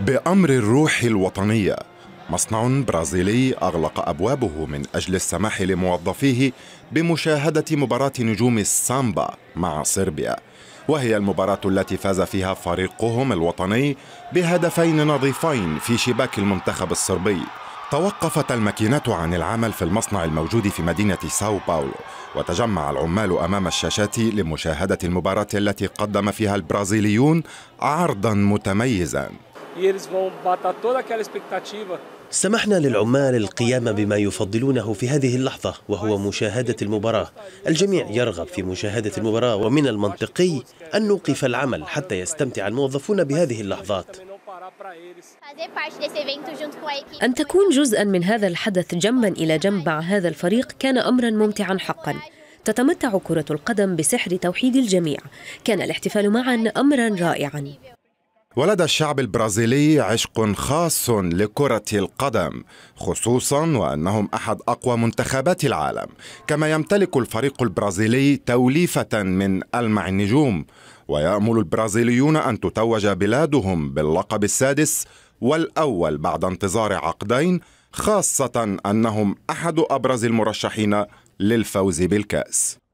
بأمر الروح الوطنية مصنع برازيلي أغلق أبوابه من أجل السماح لموظفيه بمشاهدة مباراة نجوم السامبا مع صربيا وهي المباراة التي فاز فيها فريقهم الوطني بهدفين نظيفين في شباك المنتخب الصربي توقفت الماكينات عن العمل في المصنع الموجود في مدينة ساو باولو وتجمع العمال أمام الشاشات لمشاهدة المباراة التي قدم فيها البرازيليون عرضا متميزا E سمحنا للعمال القيام بما يفضلونه في هذه اللحظة وهو مشاهدة المباراة الجميع يرغب في مشاهدة المباراة ومن المنطقي أن نوقف العمل حتى يستمتع الموظفون بهذه اللحظات أن تكون جزءا من هذا الحدث جنبا إلى جنب مع هذا الفريق كان أمرا ممتعا حقا تتمتع كرة القدم بسحر توحيد الجميع كان الاحتفال معا أمرا رائعا ولدى الشعب البرازيلي عشق خاص لكرة القدم خصوصا وأنهم أحد أقوى منتخبات العالم كما يمتلك الفريق البرازيلي توليفة من ألمع النجوم ويأمل البرازيليون أن تتوج بلادهم باللقب السادس والأول بعد انتظار عقدين خاصة أنهم أحد أبرز المرشحين للفوز بالكأس